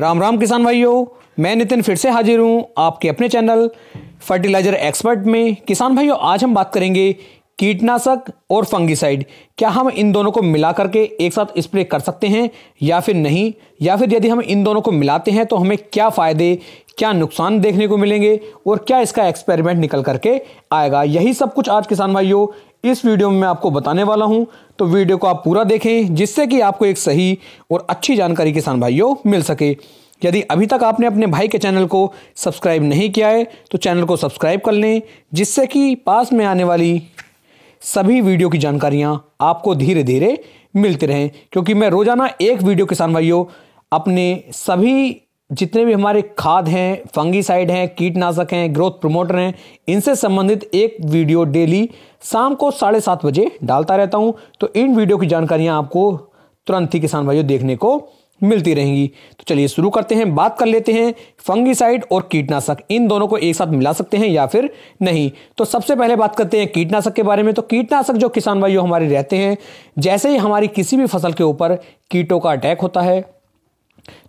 राम राम किसान भाइयों मैं नितिन फिर से हाजिर हूँ आपके अपने चैनल फर्टिलाइजर एक्सपर्ट में किसान भाइयों आज हम बात करेंगे कीटनाशक और फंगिसाइड क्या हम इन दोनों को मिला करके एक साथ स्प्रे कर सकते हैं या फिर नहीं या फिर यदि हम इन दोनों को मिलाते हैं तो हमें क्या फ़ायदे क्या नुकसान देखने को मिलेंगे और क्या इसका एक्सपेरिमेंट निकल करके आएगा यही सब कुछ आज किसान भाइयों इस वीडियो में मैं आपको बताने वाला हूं तो वीडियो को आप पूरा देखें जिससे कि आपको एक सही और अच्छी जानकारी किसान भाइयों मिल सके यदि अभी तक आपने अपने भाई के चैनल को सब्सक्राइब नहीं किया है तो चैनल को सब्सक्राइब कर लें जिससे कि पास में आने वाली सभी वीडियो की जानकारियाँ आपको धीरे धीरे मिलती रहें क्योंकि मैं रोज़ाना एक वीडियो किसान भाइयों अपने सभी जितने भी हमारे खाद हैं फंगीसाइड हैं कीटनाशक हैं ग्रोथ प्रमोटर हैं इनसे संबंधित एक वीडियो डेली शाम को साढ़े सात बजे डालता रहता हूं तो इन वीडियो की जानकारियां आपको तुरंत ही किसान भाइयों देखने को मिलती रहेंगी तो चलिए शुरू करते हैं बात कर लेते हैं फंगीसाइड और कीटनाशक इन दोनों को एक साथ मिला सकते हैं या फिर नहीं तो सबसे पहले बात करते हैं कीटनाशक के बारे में तो कीटनाशक जो किसान भाइयों हमारे रहते हैं जैसे ही हमारी किसी भी फसल के ऊपर कीटों का अटैक होता है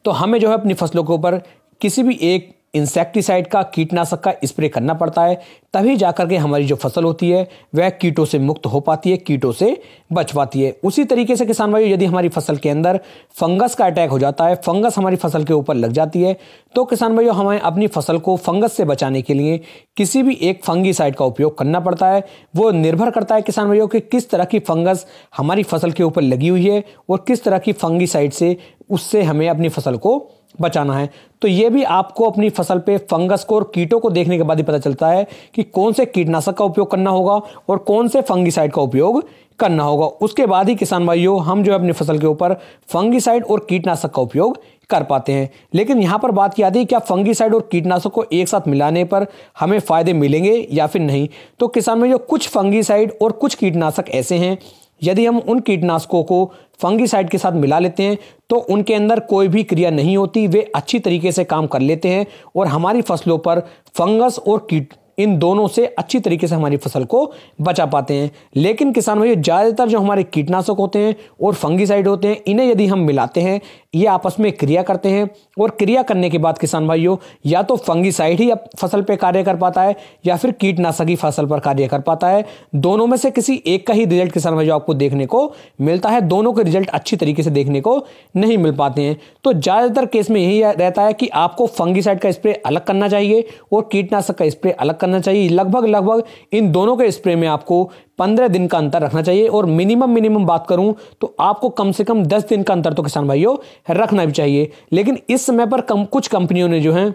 तो हमें जो है अपनी फसलों के ऊपर किसी भी एक इंसेक्टिसाइड का कीटनाशक का स्प्रे करना पड़ता है तभी जाकर के हमारी जो फसल होती है वह कीटों से मुक्त हो पाती है कीटों से बच पाती है उसी तरीके से किसान भाई यदि हमारी फसल के अंदर फंगस का अटैक हो जाता है फंगस हमारी फसल के ऊपर लग जाती है तो किसान भाइयों हमें अपनी फसल को फंगस से बचाने के लिए किसी भी एक फंगीसाइड का उपयोग करना पड़ता है वो निर्भर करता है किसान भाइयों कि किस तरह की फंगस हमारी फसल के ऊपर लगी हुई है और किस तरह की फंगीसाइड से उससे हमें अपनी फसल को बचाना है तो ये भी आपको अपनी फसल पे फंगस को और कीटों को देखने के बाद ही पता चलता है कि कौन से कीटनाशक का उपयोग करना होगा और कौन से फंगिसाइड का उपयोग करना होगा उसके बाद ही किसान भाइयों हम जो है अपनी फसल के ऊपर फंगिसाइड और कीटनाशक का उपयोग कर पाते हैं लेकिन यहाँ पर बात की आती है क्या फंगिसाइड और कीटनाशक को एक साथ मिलाने पर हमें फ़ायदे मिलेंगे या फिर नहीं तो किसान भाइयों कुछ फंगिसाइड और कुछ कीटनाशक ऐसे हैं यदि हम उन कीटनाशकों को फंगिसाइड के साथ मिला लेते हैं तो उनके अंदर कोई भी क्रिया नहीं होती वे अच्छी तरीके से काम कर लेते हैं और हमारी फसलों पर फंगस और कीट इन दोनों से अच्छी तरीके से हमारी फसल को बचा पाते हैं लेकिन किसान भाई ज़्यादातर जो हमारे कीटनाशक होते हैं और फंगिसाइड होते हैं इन्हें यदि हम मिलाते हैं ये आपस में क्रिया करते हैं और क्रिया करने के बाद किसान भाइयों या तो फंगिसाइड ही फसल पर कार्य कर पाता है या फिर कीटनाशक ही फसल पर कार्य कर पाता है दोनों में से किसी एक का ही रिजल्ट किसान भाइयों आपको देखने को मिलता है दोनों के रिजल्ट अच्छी तरीके से देखने को नहीं मिल पाते हैं तो ज़्यादातर केस में यही रहता है कि आपको फंगिसाइड का स्प्रे अलग करना चाहिए और कीटनाशक का स्प्रे अलग करना चाहिए लगभग लगभग इन दोनों के स्प्रे में आपको पंद्रह दिन का अंतर रखना चाहिए और मिनिमम मिनिमम बात करूं तो आपको कम से कम दस दिन का अंतर तो किसान भाइयों रखना भी चाहिए लेकिन इस समय पर कम कुछ कंपनियों ने जो है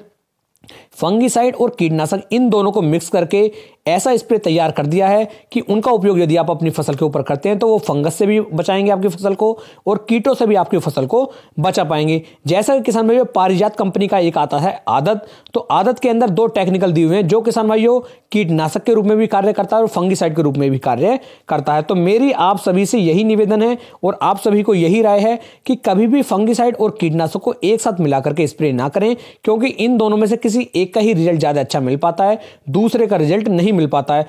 फंगिसाइड और कीटनाशक इन दोनों को मिक्स करके ऐसा स्प्रे तैयार कर दिया है कि उनका उपयोग यदि आप अपनी फसल के ऊपर करते हैं तो वो फंगस से भी बचाएंगे आपकी फसल को और कीटों से भी आपकी फसल को बचा पाएंगे जैसा कि किसान भाइयों पारिजात कंपनी का एक आता है आदत तो आदत के अंदर दो टेक्निकल दिए हुए हैं जो किसान भाइयों कीटनाशक के रूप में भी कार्य करता है और फंगिसाइड के रूप में भी कार्य करता है तो मेरी आप सभी से यही निवेदन है और आप सभी को यही राय है कि कभी भी फंगिसाइड और कीटनाशक को एक साथ मिलाकर के स्प्रे ना करें क्योंकि इन दोनों में से किसी किसी एक का ही रिजल्ट ज़्यादा अच्छा मिल पाता है दूसरे का रिजल्ट नहीं मिल पाता है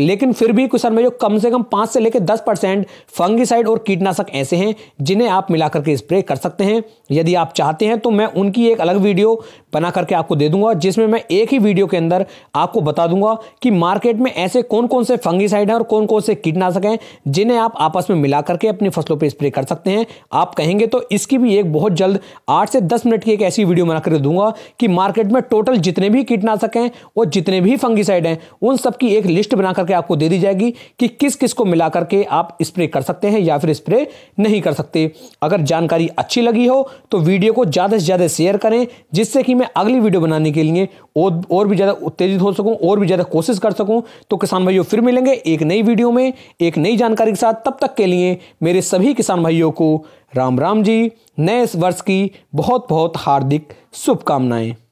लेकिन फिर भी किसान जो कम से कम पांच से लेकर दस परसेंट फंगिसाइड और कीटनाशक ऐसे हैं जिन्हें आप मिला करके स्प्रे कर सकते हैं यदि आप चाहते हैं तो मैं उनकी एक अलग वीडियो बना करके आपको दे दूंगा जिसमें मैं एक ही वीडियो के अंदर आपको बता दूंगा कि मार्केट में ऐसे कौन कौन से फंगिसाइड हैं और कौन कौन से कीटनाशक हैं जिन्हें आप आपस में मिला करके अपनी फसलों पर स्प्रे कर सकते हैं आप कहेंगे तो इसकी भी एक बहुत जल्द आठ से दस मिनट की एक ऐसी वीडियो बना कर दूंगा कि मार्केट में टोटल जितने भी कीटनाशक हैं और जितने भी फंगिसाइड हैं उन सबकी एक लिस्ट बनाकर करके आपको दे दी जाएगी कि किस किस को मिला करके आप स्प्रे कर सकते हैं या फिर स्प्रे नहीं कर सकते अगर जानकारी अच्छी लगी हो तो वीडियो को ज़्यादा से ज़्यादा शेयर करें जिससे कि मैं अगली वीडियो बनाने के लिए और, और भी ज़्यादा उत्तेजित हो सकूँ और भी ज़्यादा कोशिश कर सकूँ तो किसान भाइयों फिर मिलेंगे एक नई वीडियो में एक नई जानकारी के साथ तब तक के लिए मेरे सभी किसान भाइयों को राम राम जी नए वर्ष की बहुत बहुत हार्दिक शुभकामनाएं